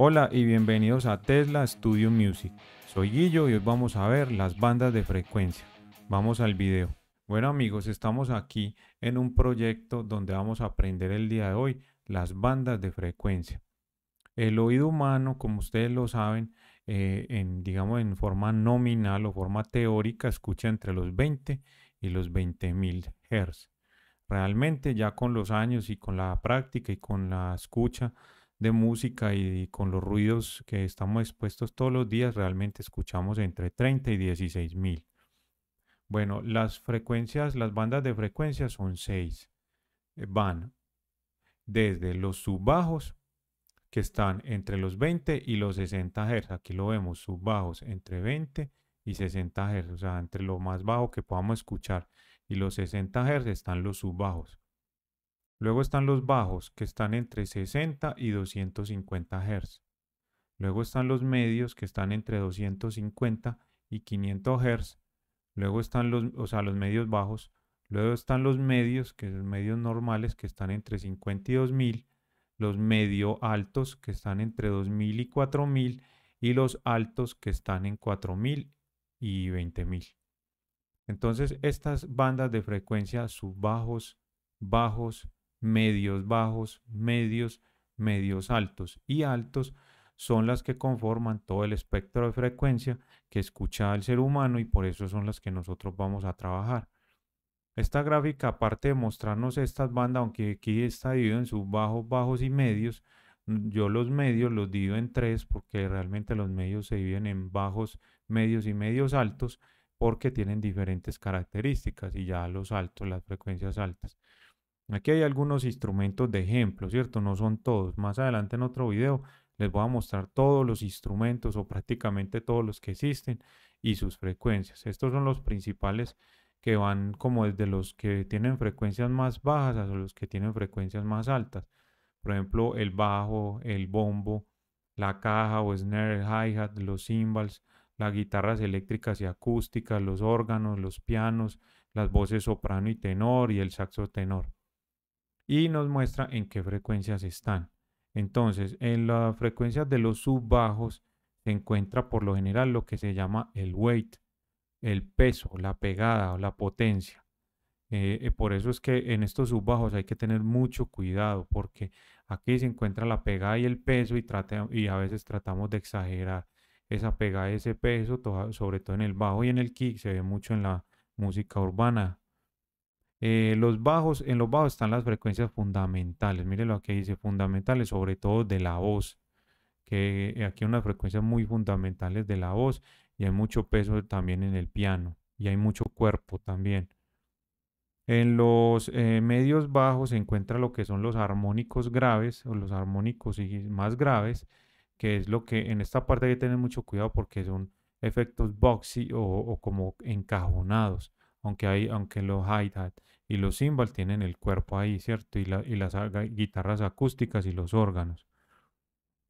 Hola y bienvenidos a Tesla Studio Music. Soy Guillo y hoy vamos a ver las bandas de frecuencia. Vamos al video. Bueno amigos, estamos aquí en un proyecto donde vamos a aprender el día de hoy las bandas de frecuencia. El oído humano, como ustedes lo saben, eh, en, digamos en forma nominal o forma teórica, escucha entre los 20 y los 20.000 Hz. Realmente ya con los años y con la práctica y con la escucha, de música y, con los ruidos que estamos expuestos todos los días, realmente escuchamos entre 30 y 16 mil. Bueno, las frecuencias, las bandas de frecuencia son 6. Eh, van desde los subbajos, que están entre los 20 y los 60 Hz. Aquí lo vemos, subbajos entre 20 y 60 Hz, o sea, entre lo más bajo que podamos escuchar y los 60 Hz están los subbajos. Luego están los bajos, que están entre 60 y 250 Hz. Luego están los medios, que están entre 250 y 500 Hz. Luego están los, o los medios bajos. Luego están los medios, que son medios normales, que están entre 50 y 2000. Los medio altos, que están entre 2000 y 4000. Y los altos, que están en 4000 y 20000. Entonces, estas bandas de frecuencia, subbajos, bajos, medios bajos, medios, medios altos y altos son las que conforman todo el espectro de frecuencia que escucha el ser humano y por eso son las que nosotros vamos a trabajar. Esta gráfica, aparte de mostrarnos estas bandas, aunque aquí está dividido en sus bajos, bajos y medios, mm, yo los medios los divido en tres porque realmente los medios se dividen en bajos, medios y medios altos porque tienen diferentes características y ya los altos, las frecuencias altas. Aquí hay algunos instrumentos de ejemplo, ¿cierto? No son todos. Más adelante en otro video les voy a mostrar todos los instrumentos o prácticamente todos los que existen y sus frecuencias. Estos son los principales que van como desde los que tienen frecuencias más bajas a los que tienen frecuencias más altas. Por ejemplo, el bajo, el bombo, la caja o snare, el hi-hat, los cymbals, las guitarras eléctricas y acústicas, los órganos, los pianos, las voces soprano y tenor y el saxo tenor y nos muestra en qué frecuencias están. Entonces, en las frecuencias de los subbajos se encuentra por lo general lo que se llama el weight, el peso, la pegada o la potencia. Eh, eh, por eso es que en estos subbajos hay que tener mucho cuidado porque aquí se encuentra la pegada y el peso y, y a veces tratamos de exagerar esa pegada, ese peso, sobre todo en el bajo y en el kick, se ve mucho en la música urbana, eh, los bajos, en los bajos están las frecuencias fundamentales. Miren lo que dice, fundamentales, sobre todo de la voz. Que eh, aquí hay unas frecuencias muy fundamentales de la voz y hay mucho peso también en el piano y hay mucho cuerpo también. En los eh, medios bajos se encuentra lo que son los armónicos graves o los armónicos más graves, que es lo que en esta parte hay que tener mucho cuidado porque son efectos boxy o como encajonados aunque, hay, aunque los hi-hat y los cymbal tienen el cuerpo ahí, ¿cierto? Y, las guitarras acústicas y los órganos.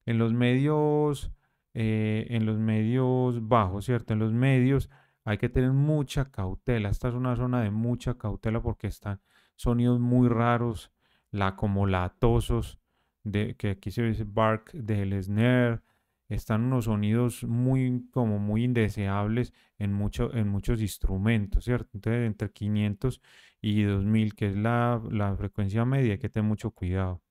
En los medios, eh, en los medios bajos, ¿cierto? En los medios hay que tener mucha cautela. Esta es una zona de mucha cautela porque están sonidos muy raros, la, como latosos, de, que aquí se dice bark del snare, están unos sonidos muy como muy indeseables en, mucho, en muchos instrumentos, ¿cierto? Entonces entre 500 y 2000, que es la, la frecuencia media, hay que tener mucho cuidado.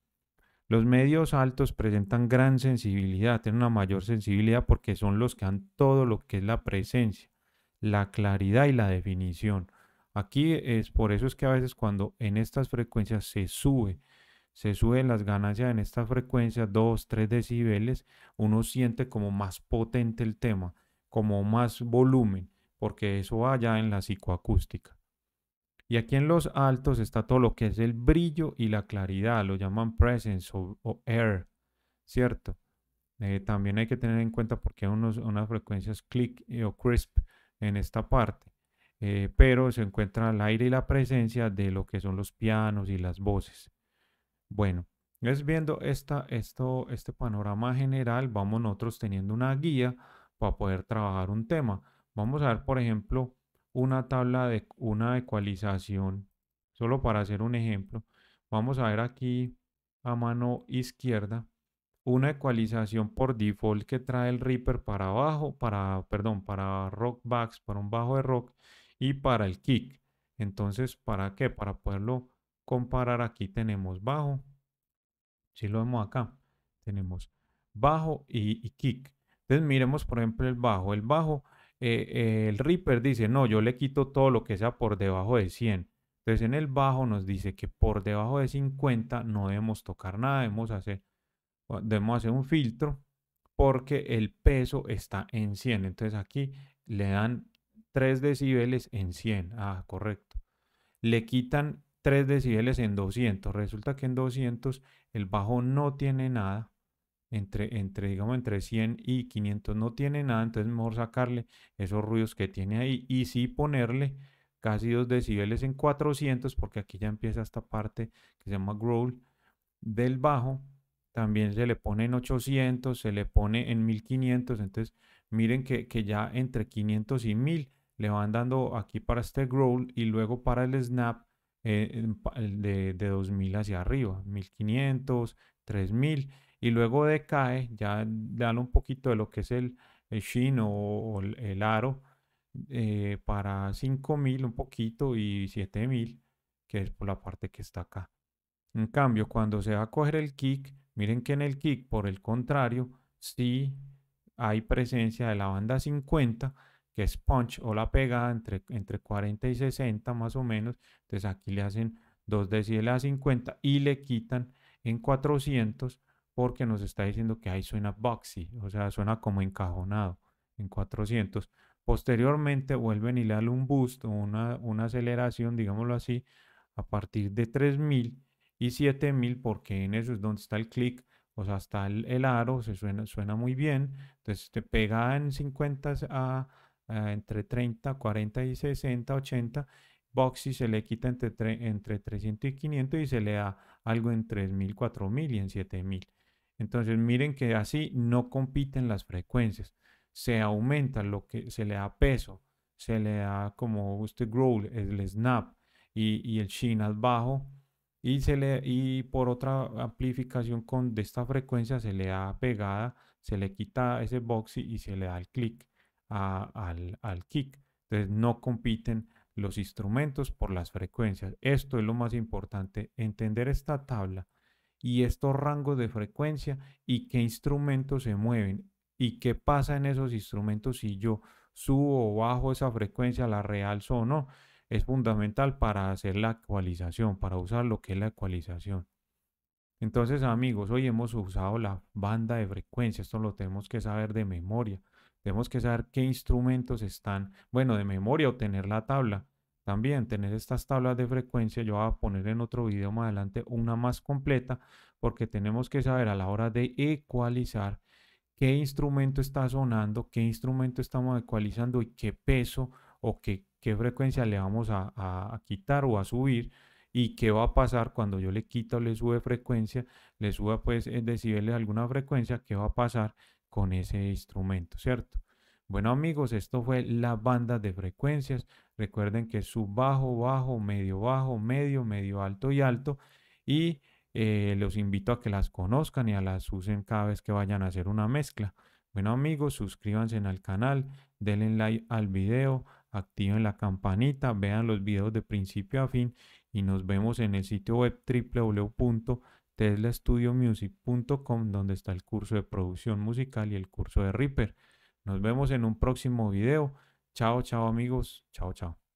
Los medios altos presentan gran sensibilidad, tienen una mayor sensibilidad porque son los que dan todo lo que es la presencia, la claridad y la definición. Aquí es por eso es que a veces cuando en estas frecuencias se sube se suben las ganancias en esta frecuencia, 2, 3 decibeles, uno siente como más potente el tema, como más volumen, porque eso va allá en la psicoacústica. Y aquí en los altos está todo lo que es el brillo y la claridad, lo llaman presence o, air, ¿cierto? Eh, también hay que tener en cuenta porque unas frecuencias click eh, o crisp en esta parte, eh, pero se encuentra el aire y la presencia de lo que son los pianos y las voces. Bueno, es viendo esto, este panorama general, vamos nosotros teniendo una guía para poder trabajar un tema. Vamos a ver, por ejemplo, una tabla de una ecualización, solo para hacer un ejemplo. Vamos a ver aquí a mano izquierda una ecualización por default que trae el Reaper para abajo, para, perdón, para rock backs, para un bajo de rock y para el kick. Entonces, ¿para qué? Para poderlo comparar aquí tenemos bajo. Si lo vemos acá, tenemos bajo y, kick. Entonces miremos por ejemplo el bajo. El bajo, eh, el Reaper dice, no, yo le quito todo lo que sea por debajo de 100. Entonces en el bajo nos dice que por debajo de 50 no debemos tocar nada, debemos hacer, debemos hacer un filtro porque el peso está en 100. Entonces aquí le dan 3 decibeles en 100. Ah, correcto. Le quitan 3 decibeles en 200. Resulta que en 200 el bajo no tiene nada. Entre, entre, digamos, entre 100 y 500 no tiene nada. Entonces es mejor sacarle esos ruidos que tiene ahí. Y sí ponerle casi 2 decibeles en 400 porque aquí ya empieza esta parte que se llama growl del bajo. También se le pone en 800, se le pone en 1500. Entonces miren que, que ya entre 500 y 1000 le van dando aquí para este growl y luego para el snap eh, de, 2000 hacia arriba, 1500, 3000, y luego decae, ya dan un poquito de lo que es el, el shin o, el aro eh, para 5000 un poquito y 7000, que es por la parte que está acá. En cambio, cuando se va a coger el kick, miren que en el kick, por el contrario, si hay presencia de la banda 50, que es punch o la pegada entre, entre 40 y 60 más o menos. Entonces aquí le hacen 2 decibeles a 50 y le quitan en 400 porque nos está diciendo que ahí suena boxy, o sea, suena como encajonado en 400. Posteriormente vuelven y le dan un boost o una, aceleración, digámoslo así, a partir de 3000 y 7000 porque en eso es donde está el clic o sea, está el, el, aro, se suena, suena muy bien. Entonces te pega en 50 a, Ah, entre 30, 40 y 60, 80. Boxy se le quita entre, entre 300 y 500 y se le da algo en 3000, 4000 y en 7000. Entonces miren que así no compiten las frecuencias. Se aumenta lo que se le da peso, se le da como usted growl, el snap y, el sheen al bajo. Y, se le, y por otra amplificación con, de esta frecuencia se le da pegada, se le quita ese boxy y se le da el clic al, al kick. Entonces no compiten los instrumentos por las frecuencias. Esto es lo más importante, entender esta tabla y estos rangos de frecuencia y qué instrumentos se mueven y qué pasa en esos instrumentos si yo subo o bajo esa frecuencia, la realzo o no. Es fundamental para hacer la actualización, para usar lo que es la actualización. Entonces amigos, hoy hemos usado la banda de frecuencia, esto lo tenemos que saber de memoria. Tenemos que saber qué instrumentos están, bueno, de memoria obtener la tabla. También tener estas tablas de frecuencia, yo voy a poner en otro video más adelante una más completa, porque tenemos que saber a la hora de ecualizar qué instrumento está sonando, qué instrumento estamos ecualizando y qué peso o qué, frecuencia le vamos a, quitar o a subir y qué va a pasar cuando yo le quito o le sube frecuencia, le suba pues eh, decibeles alguna frecuencia, qué va a pasar con ese instrumento, ¿cierto? Bueno amigos, esto fue la banda de frecuencias. Recuerden que sub bajo, bajo, medio bajo, medio, medio alto y alto. Y eh, los invito a que las conozcan y a las usen cada vez que vayan a hacer una mezcla. Bueno amigos, suscríbanse al canal, denle like al video, activen la campanita, vean los videos de principio a fin y nos vemos en el sitio web www music.com donde está el curso de producción musical y el curso de Reaper. Nos vemos en un próximo video. Chao, chao amigos. Chao, chao.